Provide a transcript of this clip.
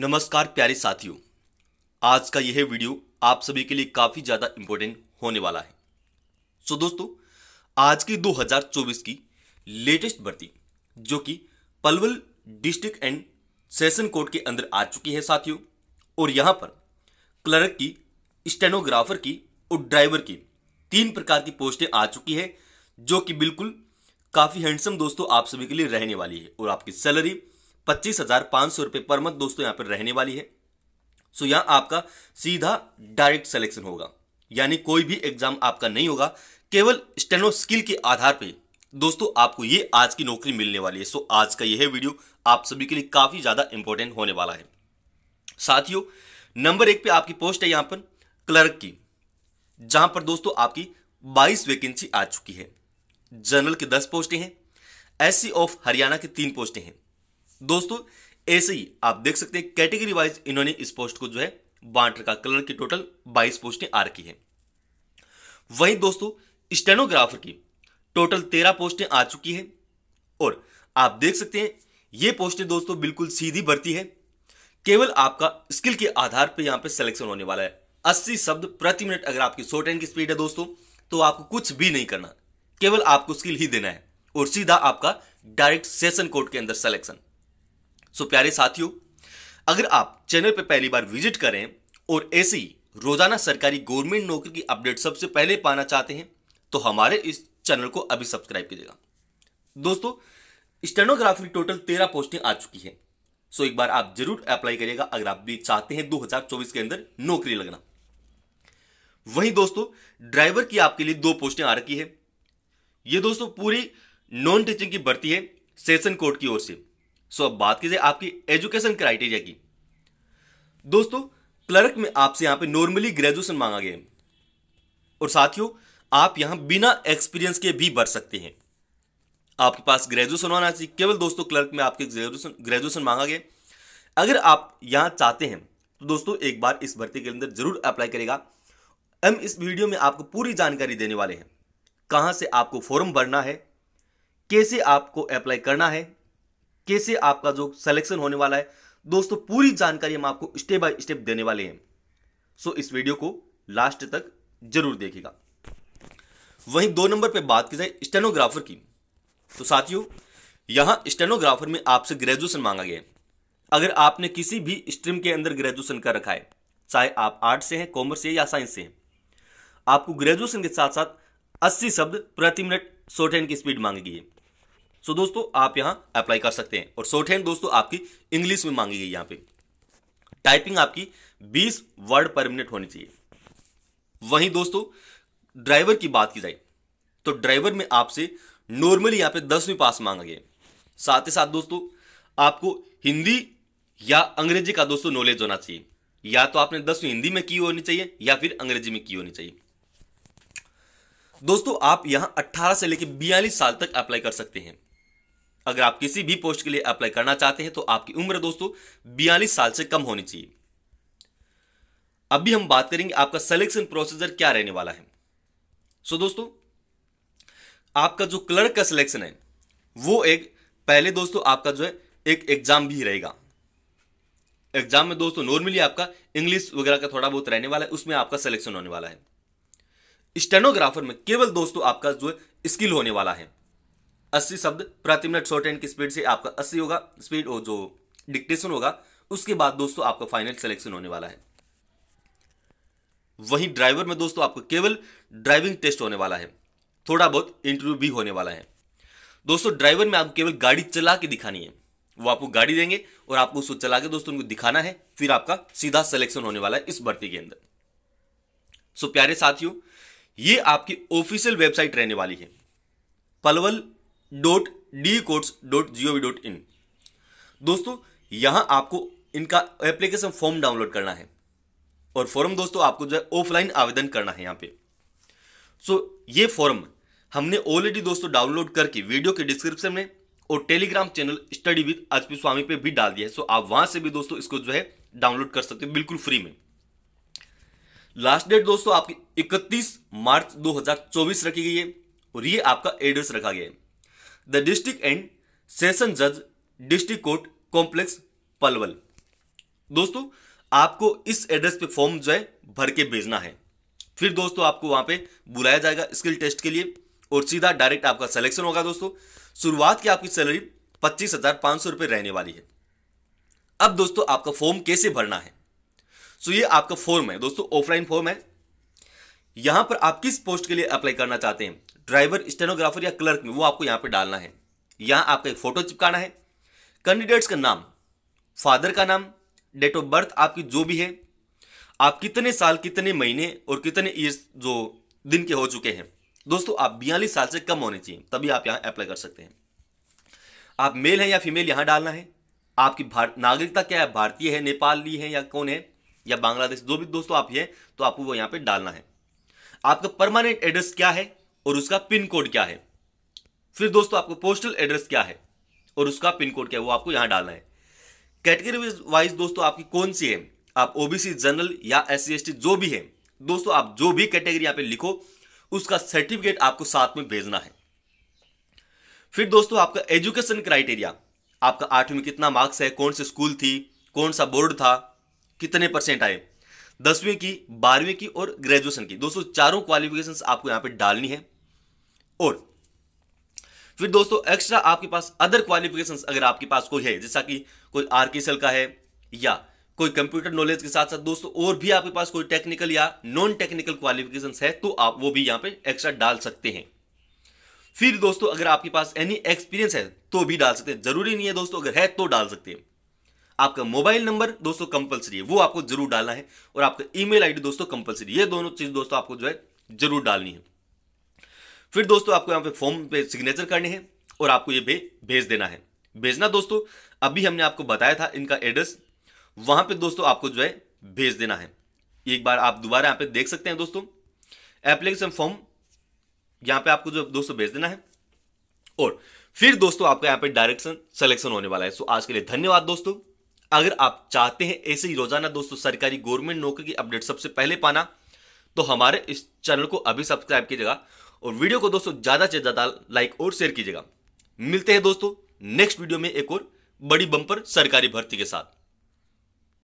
नमस्कार प्यारे साथियों आज का यह वीडियो आप सभी के लिए काफ़ी ज़्यादा इंपॉर्टेंट होने वाला है सो so दोस्तों आज की 2024 की लेटेस्ट भर्ती जो कि Palwal district and session court के अंदर आ चुकी है साथियों और यहां पर क्लर्क की स्टेनोग्राफर की और ड्राइवर की तीन प्रकार की पोस्टें आ चुकी है जो कि बिल्कुल काफ़ी हैंडसम दोस्तों आप सभी के लिए रहने वाली है और आपकी सैलरी पच्चीस हजार पांच सौ रुपए पर मंथ दोस्तों यहां पर रहने वाली है सो यहां आपका सीधा डायरेक्ट सिलेक्शन होगा यानी कोई भी एग्जाम आपका नहीं होगा केवल स्टेनो स्किल के आधार पे दोस्तों आपको ये आज की नौकरी मिलने वाली है सो so, आज का यह वीडियो आप सभी के लिए काफी ज्यादा इंपॉर्टेंट होने वाला है साथियों नंबर एक पे आपकी पोस्ट है यहां पर क्लर्क की जहां पर दोस्तों आपकी 22 वैकेंसी आ चुकी है जनरल की 10 पोस्टें हैं एससी ऑफ हरियाणा की तीन पोस्टें हैं दोस्तों ऐसे ही आप देख सकते हैं कैटेगरी वाइज इन्होंने इस पोस्ट को जो है बांट रखा कलर की टोटल 22 पोस्टें आ रखी है वहीं दोस्तों स्टेनोग्राफर की टोटल 13 पोस्टें आ चुकी है और आप देख सकते हैं ये पोस्टें दोस्तों बिल्कुल सीधी बढ़ती है केवल आपका स्किल के आधार पर यहां पे सिलेक्शन होने वाला है 80 शब्द प्रति मिनट अगर आपकी शॉर्ट एंड की स्पीड है दोस्तों तो आपको कुछ भी नहीं करना केवल आपको स्किल ही देना है और सीधा आपका डायरेक्ट सेशन कोड के अंदर सिलेक्शन सो प्यारे साथियों अगर आप चैनल पर पहली बार विजिट करें और ऐसी रोजाना सरकारी गवर्नमेंट नौकरी की अपडेट सबसे पहले पाना चाहते हैं तो हमारे इस चैनल को अभी सब्सक्राइब कीजिएगा दोस्तों स्टेनोग्राफी टोटल तेरह पोस्टिंग आ चुकी है सो एक बार आप जरूर अप्लाई करिएगा अगर आप भी चाहते हैं 2024 के अंदर नौकरी लगना वहीं दोस्तों ड्राइवर की आपके लिए दो पोस्टें आ रखी है ये दोस्तों पूरी नॉन टीचिंग की भर्ती है सेशन कोर्ट की ओर से सो अब बात कीजिए आपकी एजुकेशन क्राइटेरिया की दोस्तों क्लर्क में आपसे यहां पे नॉर्मली ग्रेजुएशन मांगा गया और साथियों आप यहां बिना एक्सपीरियंस के भी भर सकते हैं आपके पास ग्रेजुएशन होना चाहिए केवल दोस्तों क्लर्क में आपके ग्रेजुएशन ग्रेजुएशन मांगा गया अगर आप यहां चाहते हैं तो दोस्तों एक बार इस भर्ती के अंदर जरूर अप्लाई करेगा हम इस वीडियो में आपको पूरी जानकारी देने वाले हैं कहां से आपको फॉर्म भरना है कैसे आपको अप्लाई करना है कैसे आपका जो सिलेक्शन होने वाला है दोस्तों पूरी जानकारी हम आपको स्टेप बाय स्टेप देने वाले हैं सो इस वीडियो को लास्ट तक जरूर देखेगा वहीं दो नंबर पर बात की जाए स्टेनोग्राफर की तो साथियों यहां स्टेनोग्राफर में आपसे ग्रेजुएशन मांगा गया है अगर आपने किसी भी स्ट्रीम के अंदर ग्रेजुएशन कर रखा है चाहे आप आर्ट से हैं कॉमर्स से या साइंस से हैं आपको ग्रेजुएशन के साथ साथ 80 शब्द प्रति मिनट शॉर्ट हैंड की स्पीड मांगी गई है सो दोस्तों आप यहां अप्लाई कर सकते हैं और शॉर्ट हैंड दोस्तों आपकी इंग्लिश में मांगी गई यहां पे टाइपिंग आपकी 20 वर्ड पर मिनट होनी चाहिए वहीं दोस्तों ड्राइवर की बात की जाए तो ड्राइवर में आपसे नॉर्मली यहां पे दसवीं पास मांगा गया साथ ही साथ दोस्तों आपको हिंदी या अंग्रेजी का दोस्तों नॉलेज होना चाहिए या तो आपने दसवीं हिंदी में की होनी चाहिए या फिर अंग्रेजी में की होनी चाहिए दोस्तों आप यहां 18 से लेकर 42 साल तक अप्लाई कर सकते हैं अगर आप किसी भी पोस्ट के लिए अप्लाई करना चाहते हैं तो आपकी उम्र दोस्तों बयालीस साल से कम होनी चाहिए अभी हम बात करेंगे आपका सिलेक्शन प्रोसीजर क्या रहने वाला है सो so दोस्तों आपका जो क्लर्क का सिलेक्शन है वो एक पहले दोस्तों आपका जो है एक एग्जाम भी रहेगा एग्जाम में दोस्तों नॉर्मली आपका इंग्लिश वगैरह का थोड़ा बहुत रहने वाला है उसमें आपका सिलेक्शन होने वाला है स्टेनोग्राफर में केवल दोस्तों आपका जो है स्किल होने वाला है अस्सी शब्द प्रति मिनट शॉर्ट एंड की स्पीड से आपका अस्सी होगा स्पीड और जो डिक्टेशन होगा उसके बाद दोस्तों आपका फाइनल सिलेक्शन होने वाला है वहीं ड्राइवर में दोस्तों आपका केवल ड्राइविंग टेस्ट होने वाला है थोड़ा बहुत इंटरव्यू भी होने वाला है दोस्तों ड्राइवर में आपको केवल गाड़ी चला के दिखानी है वो आपको गाड़ी देंगे और आपको उसको चला के दोस्तों उनको दिखाना है फिर आपका सीधा सिलेक्शन होने वाला है इस भर्ती के अंदर सो प्यारे साथियों ये आपकी ऑफिशियल वेबसाइट रहने वाली है Palwal dot D courts dot G O V dot in दोस्तों यहां आपको इनका एप्लीकेशन फॉर्म डाउनलोड करना है और फॉर्म दोस्तों आपको जो है ऑफलाइन आवेदन करना है यहां पे सो so, ये फॉर्म हमने ऑलरेडी दोस्तों डाउनलोड करके वीडियो के डिस्क्रिप्शन में और Telegram channel study with P Swami पे भी डाल दिया है सो so, आप वहां से भी दोस्तों इसको जो है डाउनलोड कर सकते हो बिल्कुल फ्री में लास्ट डेट दोस्तों आपकी इकतीस मार्च दो रखी गई है और ये आपका एड्रेस रखा गया है द डिस्ट्रिक्ट एंड सेशन जज डिस्ट्रिक्ट कोर्ट कॉम्प्लेक्स पलवल दोस्तों आपको इस एड्रेस पे फॉर्म जो है भर के भेजना है फिर दोस्तों आपको वहां पे बुलाया जाएगा स्किल टेस्ट के लिए और सीधा डायरेक्ट आपका सिलेक्शन होगा दोस्तों शुरुआत की आपकी सैलरी पच्चीस हजार पांच सौ रुपए रहने वाली है अब दोस्तों आपका फॉर्म कैसे भरना है सो ये आपका फॉर्म है दोस्तों ऑफलाइन फॉर्म है यहां पर आप किस पोस्ट के लिए अप्लाई करना चाहते हैं ड्राइवर स्टेनोग्राफर या क्लर्क में वो आपको यहाँ पे डालना है यहाँ आपका एक फ़ोटो चिपकाना है कैंडिडेट्स का नाम फादर का नाम डेट ऑफ बर्थ आपकी जो भी है आप कितने साल कितने महीने और कितने ईयर्स जो दिन के हो चुके हैं दोस्तों आप बयालीस साल से कम होने चाहिए तभी आप यहाँ अप्लाई कर सकते हैं आप मेल हैं या फीमेल यहाँ डालना है आपकी भारत नागरिकता क्या है भारतीय है नेपाली है या कौन है या बांग्लादेश जो भी दोस्तों आप हैं तो आपको वो यहाँ पे डालना है आपका परमानेंट एड्रेस क्या है और उसका पिन कोड क्या है फिर दोस्तों आपको पोस्टल एड्रेस क्या है और उसका पिन कोड क्या है वो आपको यहां डालना है कैटेगरी वाइज दोस्तों आपकी कौन सी है आप ओबीसी जनरल या एस सी जो भी है दोस्तों आप जो भी कैटेगरी यहां पे लिखो उसका सर्टिफिकेट आपको साथ में भेजना है फिर दोस्तों आपका एजुकेशन क्राइटेरिया आपका आठवीं में कितना मार्क्स है कौन सी स्कूल थी कौन सा बोर्ड था कितने परसेंट आए दसवीं की बारहवीं की और ग्रेजुएशन की दोस्तों चारों क्वालिफिकेशंस आपको यहां पे डालनी है और फिर दोस्तों एक्स्ट्रा आपके पास अदर क्वालिफिकेशंस अगर आपके पास कोई है जैसा कि कोई आर के सेल का है या कोई कंप्यूटर नॉलेज के साथ साथ दोस्तों और भी आपके पास कोई टेक्निकल या नॉन टेक्निकल क्वालिफिकेशन है तो आप वो भी यहां पे एक्स्ट्रा डाल सकते हैं फिर दोस्तों अगर आपके पास एनी एक्सपीरियंस है तो भी डाल सकते हैं जरूरी नहीं है दोस्तों अगर है तो डाल सकते हैं आपका मोबाइल नंबर दोस्तों कंपलसरी है वो आपको जरूर डालना है और आपका ई मेल दोस्तों कंपलसरी ये दोनों चीज दोस्तों आपको जो है जरूर डालनी है फिर दोस्तों आपको यहाँ पे फॉर्म पे सिग्नेचर करने हैं और आपको ये भे, भेज देना है भेजना दोस्तों अभी हमने आपको बताया था इनका एड्रेस वहाँ पे दोस्तों आपको जो है भेज देना है एक बार आप दोबारा यहाँ पे देख सकते हैं दोस्तों एप्लीकेशन फॉर्म यहाँ पे आपको जो दोस्तों भेज देना है और फिर दोस्तों आपका यहाँ पे डायरेक्शन सिलेक्शन होने वाला है सो आज के लिए धन्यवाद दोस्तों अगर आप चाहते हैं ऐसे ही रोजाना दोस्तों सरकारी गवर्नमेंट नौकरी की अपडेट सबसे पहले पाना तो हमारे इस चैनल को अभी सब्सक्राइब कीजिएगा और वीडियो को दोस्तों ज़्यादा से ज़्यादा लाइक और शेयर कीजिएगा मिलते हैं दोस्तों नेक्स्ट वीडियो में एक और बड़ी बंपर सरकारी भर्ती के साथ